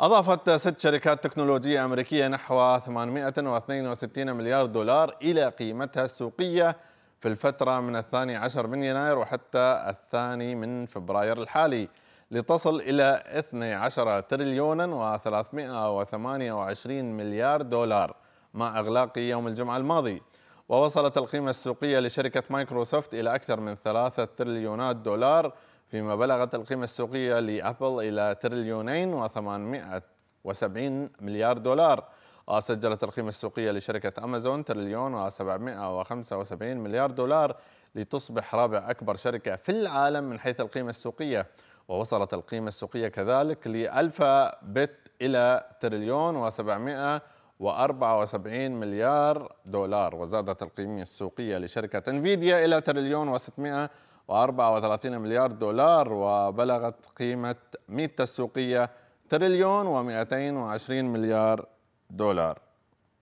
أضافت ست شركات تكنولوجية أمريكية نحو 862 مليار دولار إلى قيمتها السوقية في الفترة من الثاني عشر من يناير وحتى الثاني من فبراير الحالي لتصل إلى 12 تريليونا و328 مليار دولار مع إغلاق يوم الجمعة الماضي ووصلت القيمة السوقية لشركة مايكروسوفت إلى أكثر من 3 تريليونات دولار فيما بلغت القيمة السوقية لأبل إلى تريليونين و870 مليار دولار آه، سجلت القيمة السوقية لشركة أمازون تريليون و775 مليار دولار لتصبح رابع أكبر شركة في العالم من حيث القيمة السوقية ووصلت القيمة السوقية كذلك لألفا بت إلى تريليون و700 و74 مليار دولار وزادت القيمة السوقية لشركة انفيديا إلى تريليون و600 و34 مليار دولار وبلغت قيمة ميتا السوقية تريليون و220 مليار دولار